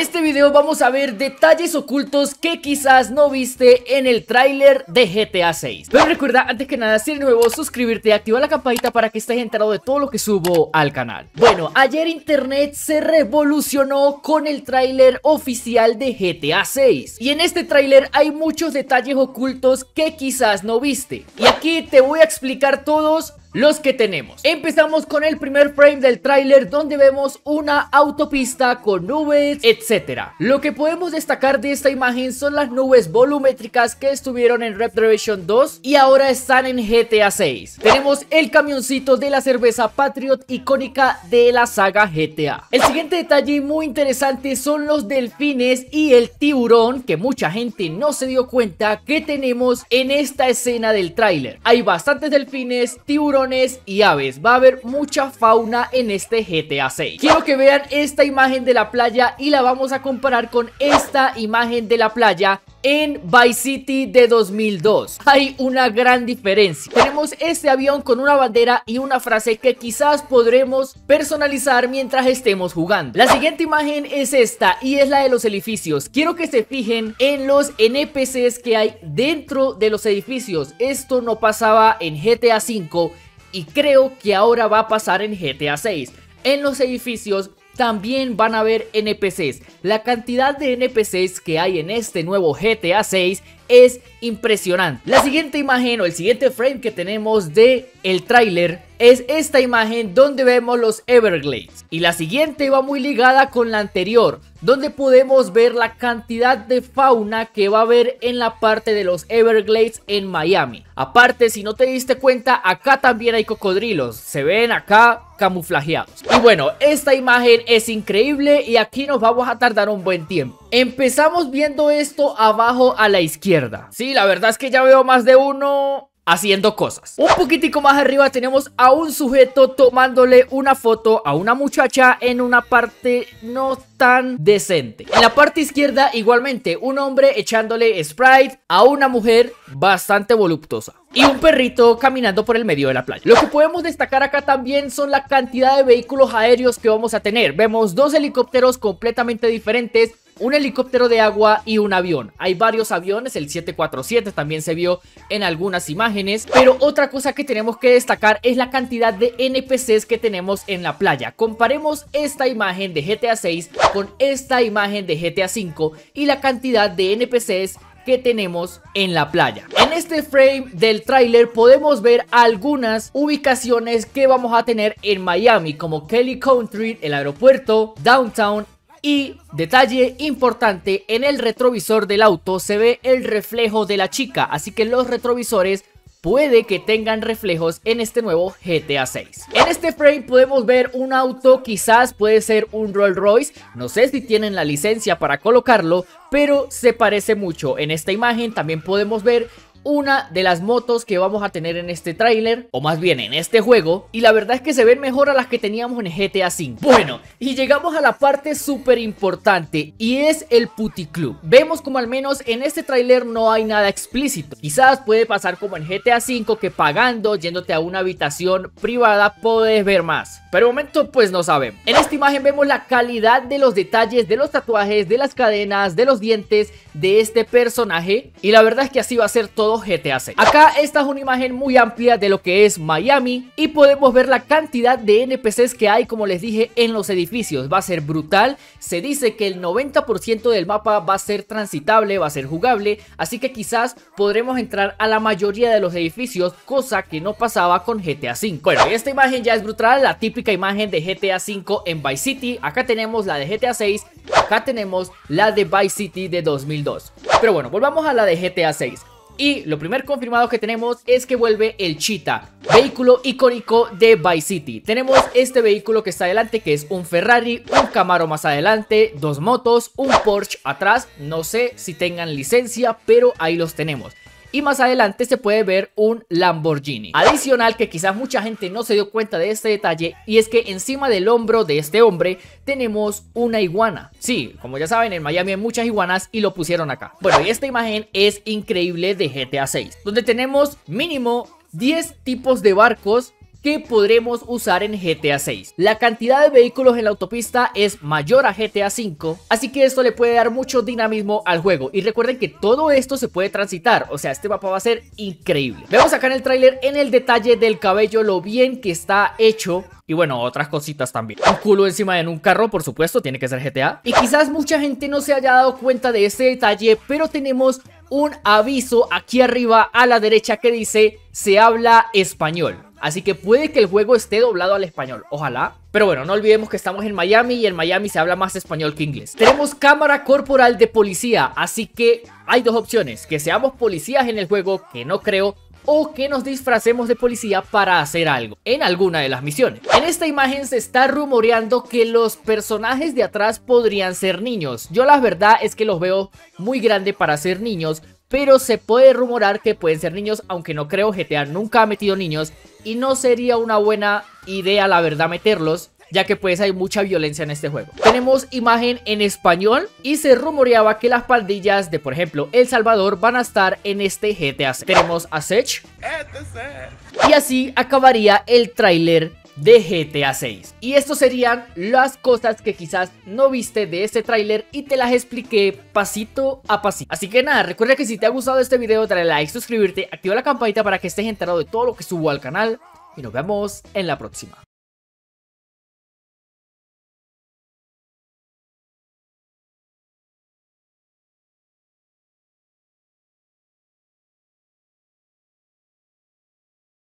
este video vamos a ver detalles ocultos que quizás no viste en el tráiler de GTA 6 Pero recuerda, antes que nada, si eres nuevo, suscribirte, y activar la campanita para que estés enterado de todo lo que subo al canal Bueno, ayer internet se revolucionó con el tráiler oficial de GTA 6 Y en este tráiler hay muchos detalles ocultos que quizás no viste Y aquí te voy a explicar todos los que tenemos. Empezamos con el primer frame del tráiler donde vemos una autopista con nubes, etcétera. Lo que podemos destacar de esta imagen son las nubes volumétricas que estuvieron en Red revision 2 y ahora están en GTA 6. Tenemos el camioncito de la cerveza Patriot icónica de la saga GTA. El siguiente detalle muy interesante son los delfines y el tiburón que mucha gente no se dio cuenta que tenemos en esta escena del tráiler. Hay bastantes delfines, tiburón y aves. Va a haber mucha fauna en este GTA 6. Quiero que vean esta imagen de la playa y la vamos a comparar con esta imagen de la playa en Vice City de 2002. Hay una gran diferencia. Tenemos este avión con una bandera y una frase que quizás podremos personalizar mientras estemos jugando. La siguiente imagen es esta y es la de los edificios. Quiero que se fijen en los NPCs que hay dentro de los edificios. Esto no pasaba en GTA 5 y creo que ahora va a pasar en GTA 6. En los edificios también van a haber NPCs. La cantidad de NPCs que hay en este nuevo GTA 6 es impresionante. La siguiente imagen o el siguiente frame que tenemos de el tráiler es esta imagen donde vemos los Everglades. Y la siguiente va muy ligada con la anterior, donde podemos ver la cantidad de fauna que va a haber en la parte de los Everglades en Miami. Aparte, si no te diste cuenta, acá también hay cocodrilos, se ven acá camuflajeados. Y bueno, esta imagen es increíble y aquí nos vamos a tardar un buen tiempo. Empezamos viendo esto abajo a la izquierda. Sí, la verdad es que ya veo más de uno haciendo cosas. Un poquitico más arriba tenemos a un sujeto tomándole una foto a una muchacha en una parte no tan decente. En la parte izquierda igualmente un hombre echándole Sprite a una mujer bastante voluptuosa. Y un perrito caminando por el medio de la playa. Lo que podemos destacar acá también son la cantidad de vehículos aéreos que vamos a tener. Vemos dos helicópteros completamente diferentes un helicóptero de agua y un avión. Hay varios aviones, el 747 también se vio en algunas imágenes, pero otra cosa que tenemos que destacar es la cantidad de NPCs que tenemos en la playa. Comparemos esta imagen de GTA 6 con esta imagen de GTA 5 y la cantidad de NPCs que tenemos en la playa. En este frame del tráiler podemos ver algunas ubicaciones que vamos a tener en Miami como Kelly Country, el aeropuerto, Downtown, y, detalle importante, en el retrovisor del auto se ve el reflejo de la chica, así que los retrovisores puede que tengan reflejos en este nuevo GTA 6. En este frame podemos ver un auto, quizás puede ser un Rolls Royce, no sé si tienen la licencia para colocarlo, pero se parece mucho. En esta imagen también podemos ver una de las motos que vamos a tener en este tráiler, o más bien en este juego, y la verdad es que se ven mejor a las que teníamos en GTA V. Bueno, y llegamos a la parte súper importante, y es el Club. Vemos como al menos en este tráiler no hay nada explícito. Quizás puede pasar como en GTA V, que pagando, yéndote a una habitación privada, puedes ver más. Pero de momento, pues no sabemos. En esta imagen vemos la calidad de los detalles, de los tatuajes, de las cadenas, de los dientes de este personaje, y la verdad es que así va a ser todo GTA 6. Acá esta es una imagen muy amplia de lo que es Miami y podemos ver la cantidad de NPCs que hay como les dije en los edificios. Va a ser brutal, se dice que el 90% del mapa va a ser transitable, va a ser jugable, así que quizás podremos entrar a la mayoría de los edificios, cosa que no pasaba con GTA 5. Bueno, esta imagen ya es brutal, la típica imagen de GTA 5 en Vice City. Acá tenemos la de GTA 6, acá tenemos la de Vice City de 2002. Pero bueno, volvamos a la de GTA 6. Y lo primer confirmado que tenemos es que vuelve el Cheetah, vehículo icónico de Vice City. Tenemos este vehículo que está adelante, que es un Ferrari, un Camaro más adelante, dos motos, un Porsche atrás. No sé si tengan licencia, pero ahí los tenemos y más adelante se puede ver un Lamborghini. Adicional que quizás mucha gente no se dio cuenta de este detalle y es que encima del hombro de este hombre tenemos una iguana. Sí, como ya saben en Miami hay muchas iguanas y lo pusieron acá. Bueno y esta imagen es increíble de GTA 6 donde tenemos mínimo 10 tipos de barcos que podremos usar en GTA 6. La cantidad de vehículos en la autopista es mayor a GTA 5, así que esto le puede dar mucho dinamismo al juego. Y recuerden que todo esto se puede transitar, o sea, este mapa va a ser increíble. Vemos acá en el tráiler en el detalle del cabello lo bien que está hecho y bueno, otras cositas también. Un culo encima de un carro, por supuesto, tiene que ser GTA. Y quizás mucha gente no se haya dado cuenta de este detalle, pero tenemos un aviso aquí arriba a la derecha que dice se habla español. Así que puede que el juego esté doblado al español, ojalá. Pero bueno, no olvidemos que estamos en Miami y en Miami se habla más español que inglés. Tenemos cámara corporal de policía, así que hay dos opciones. Que seamos policías en el juego, que no creo, o que nos disfracemos de policía para hacer algo en alguna de las misiones. En esta imagen se está rumoreando que los personajes de atrás podrían ser niños. Yo la verdad es que los veo muy grande para ser niños, pero se puede rumorar que pueden ser niños, aunque no creo GTA nunca ha metido niños y no sería una buena idea la verdad meterlos, ya que pues hay mucha violencia en este juego. Tenemos imagen en español y se rumoreaba que las paldillas de por ejemplo El Salvador van a estar en este GTA. Tenemos a Sech. Este y así acabaría el tráiler de GTA 6. Y estos serían las cosas que quizás no viste de este tráiler y te las expliqué pasito a pasito. Así que nada, recuerda que si te ha gustado este video dale like, suscribirte, activa la campanita para que estés enterado de todo lo que subo al canal y nos vemos en la próxima.